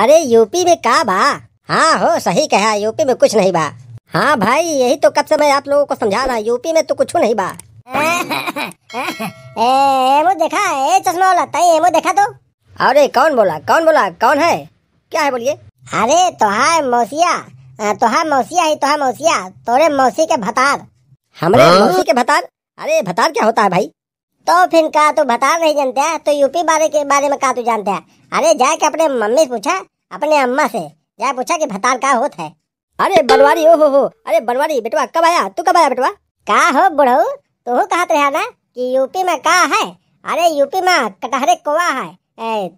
अरे यूपी में का बा हाँ हो सही कहा यूपी में कुछ नहीं बा हाँ भाई यही तो कब से मैं आप लोगों को समझा रहा यूपी में तो कुछ नहीं बा एमो देखा ए चश्मा वाला तई एमो देखा तो अरे कौन बोला कौन बोला कौन है क्या है बोलिए अरे तोहा मौसिया तोहा मौसिया ही तोहा मौसिया तोरे मौसी के भतार हमारे हाँ? मौसी के भतार अरे भतार क्या होता है भाई तो फिर कहा तो बता नहीं जानते है तो यूपी बारे के बारे में कहा तू जानते है अरे जाके अपने मम्मी से पूछा अपने अम्मा से जाए पूछा कि भतार का होता है अरे बनवारी ओ हो हो अरे बनवारी बेटवा कब आया तू कब आया बेटवा कहा हो बुढ़ऊ तो हो कहा रहा ना कि यूपी में कहा है अरे यूपी में कटहरे कोवा है ए,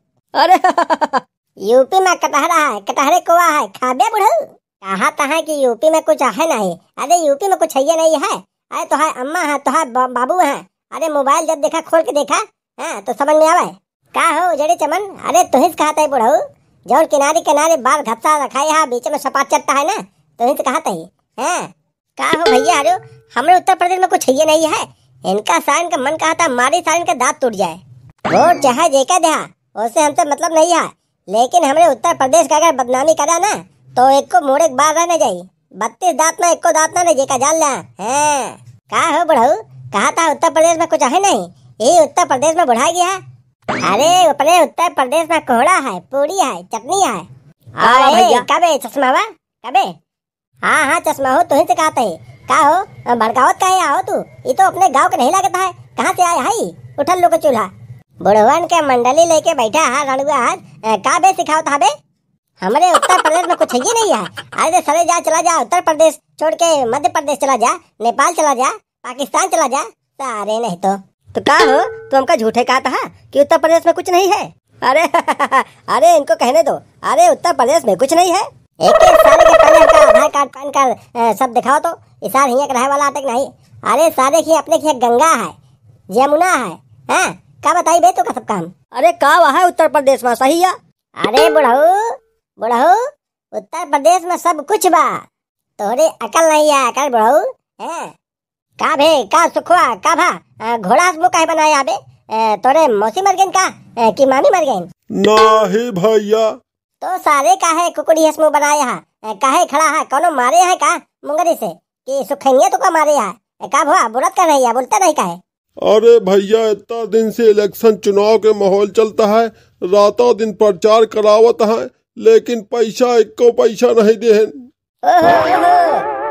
अरे यूपी में कटहरा है कटहरे कोवा है खाबे बुढ़ऊ कहा तहा तो कि यूपी में कुछ है नहीं अरे यूपी में कुछ है नहीं है अरे तो अम्मा है तो बाबू है अरे मोबाइल जब देखा खोल के देखा हाँ तो समझ में आवा है का हो जड़े चमन अरे तुहिस तो कहा था बुढ़ऊ जौन किनारे किनारे बाल घपसा रखा है यहाँ बीच में सपा चलता है ना तुहिस तो कहा था है हाँ, का हो भैया अरे हमारे उत्तर प्रदेश में कुछ है नहीं है इनका साइन का मन कहा था मारी साइन का दांत टूट जाए रोड चाहे जेका देहा उससे हमसे मतलब नहीं है लेकिन हमने उत्तर प्रदेश का अगर बदनामी करा ना तो एक को मोड़े बार रहने जाये बत्तीस दांत में एक को दांत ना जेका जाल ला है हाँ, का हो बढ़ऊ कहा था उत्तर प्रदेश में कुछ है नहीं यही उत्तर प्रदेश में बुढ़ा गया अरे अपने उत्तर प्रदेश में कोहड़ा है पूरी है चटनी है हाँ, कबे चश्मा हुआ कबे हाँ हाँ चश्मा हो तुम्हें से कहते का हो भड़कावत का आओ तू ये तो अपने गांव के नहीं लगता है कहाँ से आया है उठल लो चूल्हा बुढ़वन के मंडली लेके बैठा है रणुआ हाथ का बे सिखाओ था बे हमारे उत्तर प्रदेश में कुछ है ही नहीं है अरे सरे जा चला जा उत्तर प्रदेश छोड़ के मध्य प्रदेश चला जा नेपाल चला जा पाकिस्तान चला जा सारे नहीं तो तो क्या हो तुम हमका झूठे कहा था कि उत्तर प्रदेश में कुछ नहीं है अरे अरे इनको कहने दो अरे उत्तर प्रदेश में कुछ नहीं है एक साल के पहले हमका आधार कार्ड पैन कार्ड सब दिखाओ तो इसार हिया रहने वाला आतक नहीं अरे सारे की अपने की गंगा है यमुना है हाँ? क्या का बताई बे तो का सब काम अरे का वहा है उत्तर प्रदेश में सही है अरे बुढ़ऊ बुढ़ऊ उत्तर प्रदेश में सब कुछ बा तोरे अकल नहीं है अकल बुढ़ऊ है का बे का सुखवा का भा घोड़ा हसबू काहे बनाया बे तोरे मौसी मर गई का कि मामी मर गई नहीं भैया तो सारे का है कुकड़ी हसमु बनाया है काहे खड़ा है कोनो मारे है का मुंगरी से कि सुखनिया तो का मारे है का भुआ बुरत कर रही है बोलता नहीं काहे अरे भैया इतना दिन से इलेक्शन चुनाव के माहौल चलता है रातों दिन प्रचार करावत है लेकिन पैसा इक्को पैसा नहीं दे ओहो,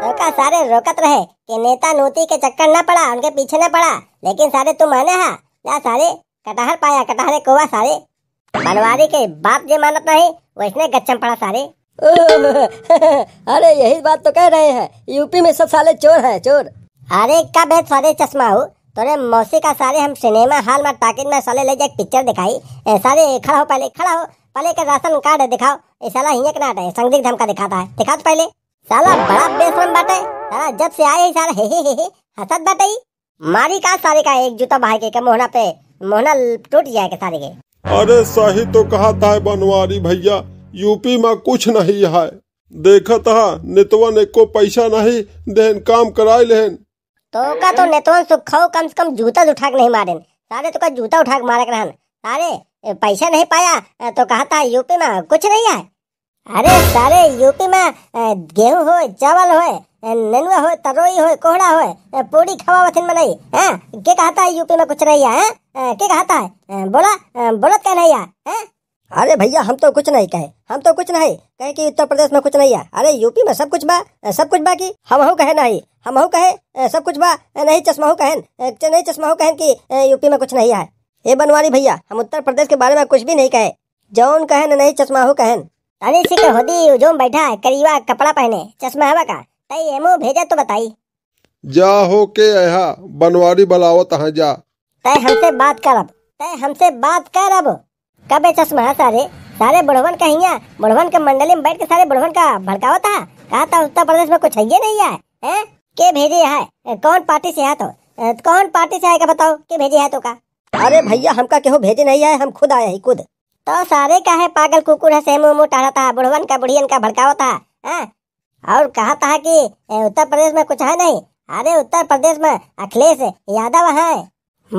लड़का सारे रोकत रहे कि नेता नोती के चक्कर न पड़ा उनके पीछे न पड़ा लेकिन सारे तुम आने हा ला सारे कटहर पाया कटहरे कोवा सारे बनवारी के बाप जे मानत नहीं वैसे गच्चम पड़ा सारे अरे यही बात तो कह रहे हैं यूपी में सब साले चोर है चोर अरे कब है सारे चश्मा हो तोरे मौसी का सारे हम सिनेमा हॉल में टाकिन में साले ले जाए पिक्चर दिखाई सारे खड़ा हो पहले खड़ा हो पहले का राशन कार्ड दिखाओ ऐसा हिंक नाट है संदिग्ध धमका दिखाता है दिखा तो पहले साला बड़ा बेसमन बाटे साला जब से आए साला हे हे हे हसत बाटे मारी का सारे का एक जूता भाई के, का मोहना पे मोहना टूट जाए के सारे के अरे सही तो कहा था बनवारी भैया यूपी में कुछ नहीं है देखा था नेतवन एको पैसा नहीं देन काम कराए लेन तो का तो नेतवन सुखाओ कम से कम जूता तो उठा के नहीं मारे सारे तो का जूता उठा के मारे रहन सारे पैसा नहीं पाया तो कहा था यूपी में कुछ नहीं है अरे सारे यूपी में गेहूं हो चावल हो ननुआ हो तरोई हो कोहड़ा हो पूरी खवावथिन मनाई हैं के कहता है यूपी में कुछ नहीं है के कहता है बोला बोलत क्या नहीं है अरे भैया हम तो कुछ नहीं कहे हम तो कुछ नहीं कहे कि उत्तर प्रदेश में कुछ नहीं है अरे यूपी में सब कुछ बा सब कुछ बाकी हम हूँ कहे नहीं हम हूँ कहे सब कुछ बा नहीं चश्मा हूँ कहन नहीं चश्मा हूँ कहन की यूपी में कुछ नहीं है ये बनवारी भैया हम उत्तर प्रदेश के बारे में कुछ भी नहीं कहे जौन कहन नहीं चश्मा हूँ कहन अरे सिक होती जो बैठा करीवा कपड़ा पहने चश्मा हवा का तई एमो भेजा तो बताई जा हो के यहाँ बनवारी बलाओ तहाँ जा तय हमसे बात अब तय हमसे बात करब कबे चश्मा हाँ सारे सारे बुढ़वन का हिया बुढ़वन के मंडली में बैठ के सारे बुढ़वन का भड़का था कहा था उत्तर प्रदेश में कुछ है नहीं है हैं के भेजे है कौन पार्टी से है तो कौन पार्टी से आएगा बताओ के भेजे है तो का अरे भैया हमका केहू भेजे नहीं है हम खुद आए हैं खुद तो सारे का है पागल कुकुर है सेमो मुंह टाढ़ा था बुढ़वन का बुढ़ियन का भड़कावा था है? हाँ? और कहा था कि उत्तर प्रदेश में कुछ है नहीं अरे उत्तर प्रदेश में अखिलेश यादव है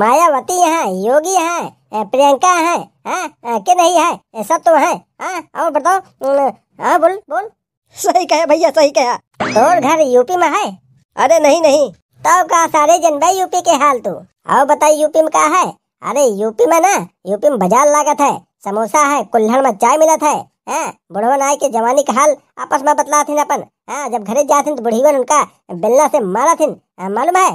मायावती है योगी है प्रियंका है, हाँ? के नहीं है सब तो है, हाँ? और बताओ हाँ बोल बोल सही कहे भैया सही कहा तोर घर यूपी में है अरे नहीं नहीं तब कहा सारे जन भाई यूपी के हाल तू और बताई यूपी में कहा है अरे यूपी में ना यूपी में बाजार लागत है समोसा है कुल्हड़ में चाय मिलत है बुढ़वन आए के जवानी का हाल आपस में बतला थी अपन हाँ जब घरे जाते तो बुढ़ीवन उनका बिल्ला से मारा थी मालूम है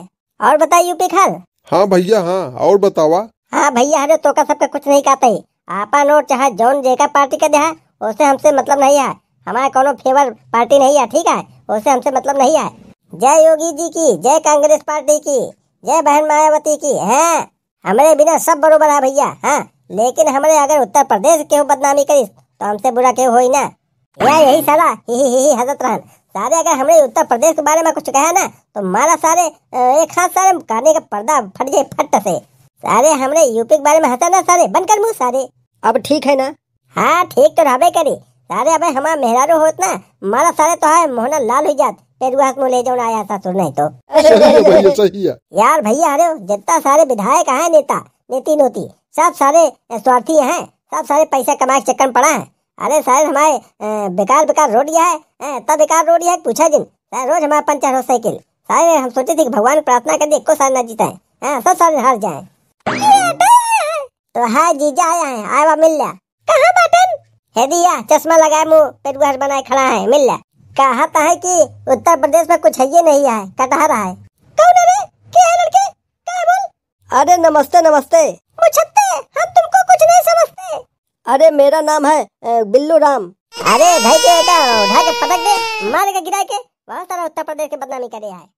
और बताइए यूपी खाल हाँ भैया हाँ और बतावा हाँ भैया हरे तो का सबका कुछ नहीं कहते आपा नोट चाहे जौन जेका पार्टी का देहा उसे हमसे मतलब नहीं है हमारा कोनो फेवर पार्टी नहीं है ठीक है उसे हमसे मतलब नहीं है जय योगी जी की जय कांग्रेस पार्टी की जय बहन मायावती की है हमारे बिना सब बरोबर है भैया हाँ लेकिन हमने अगर उत्तर प्रदेश क्यों बदनामी करी तो हमसे बुरा क्यों हो ना यार यही साला ही ही ही, ही हजरत रहन सारे अगर हमने उत्तर प्रदेश के बारे में कुछ कहा ना तो मारा सारे एक हाथ सारे काने का पर्दा फट जाए फट से सारे हमने यूपी के बारे में हंसा ना सारे बनकर मुँह सारे अब ठीक है ना हाँ ठीक तो रहा करी सारे अब हमारा मेहरारो हो ना मारा सारे तो है मोहना लाल हो जात पेरुआ हाथ ले जाओ आया था सुन नहीं तो यार भैया अरे जितना सारे विधायक है नेता नीति नोती सब सारे स्वार्थी हैं सब सारे पैसा कमाए चक्कर में पड़ा है अरे शायद हमारे बेकार बेकार रोड यह है तब बेकार रोड यह है पूछा दिन शायद रोज हमारा पंचर हो साइकिल शायद हम सोचे थे कि भगवान प्रार्थना कर दे को सारे न जीता है हाँ, सब सारे हार जाए तो है जीजा आया है आए हुआ मिल रहा कहा बटन है दिया चश्मा लगाए मुँह पेट घर बनाए खड़ा है मिल रहा कहा तो है कि उत्तर प्रदेश में कुछ है ये नहीं है कटहरा है कौन अरे क्या है लड़के क्या बोल अरे नमस्ते नमस्ते अरे मेरा नाम है बिल्लू राम अरे भाई के बेटा उठा के पटक दे मार के गिरा के बहुत सारा उत्तर प्रदेश के बदनामी कर रहा है